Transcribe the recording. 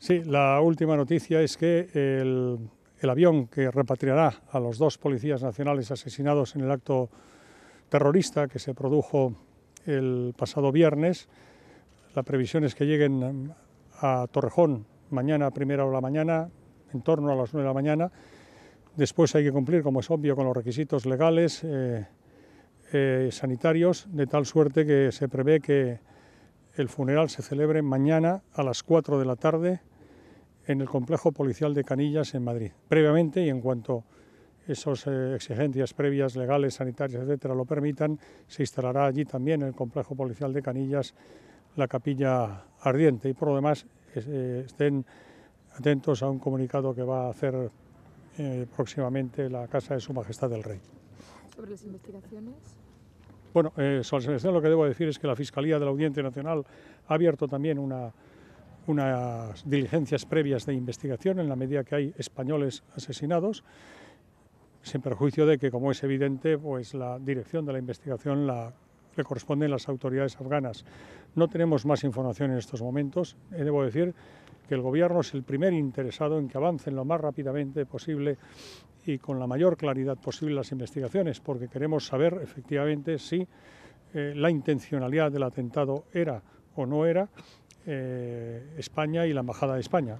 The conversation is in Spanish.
Sí, la última noticia es que el, avión que repatriará a los dos policías nacionales asesinados en el acto terrorista que se produjo el pasado viernes. La previsión es que lleguen a Torrejón mañana primera hora de la mañana, en torno a las nueve de la mañana. Después hay que cumplir, como es obvio, con los requisitos legales, eh, eh, sanitarios, de tal suerte que se prevé que el funeral se celebre mañana a las 4 de la tarde en el complejo policial de Canillas en Madrid. Previamente y en cuanto esas eh, exigencias previas legales, sanitarias, etcétera, lo permitan, se instalará allí también en el complejo policial de Canillas la capilla ardiente y por lo demás eh, estén atentos a un comunicado que va a hacer eh, próximamente la Casa de Su Majestad el Rey. Sobre las investigaciones. Bueno, eh, sobre la lo que debo decir es que la Fiscalía de la Audiencia Nacional ha abierto también unas diligencias previas de investigación en la medida que hay españoles asesinados, sin perjuicio de que, como es evidente, pues la dirección de la investigación la, le corresponden las autoridades afganas. No tenemos más información en estos momentos, eh, debo decir que el Gobierno es el primer interesado en que avancen lo más rápidamente posible y con la mayor claridad posible las investigaciones, porque queremos saber efectivamente si eh, la intencionalidad del atentado era o no era eh, España y la Embajada de España.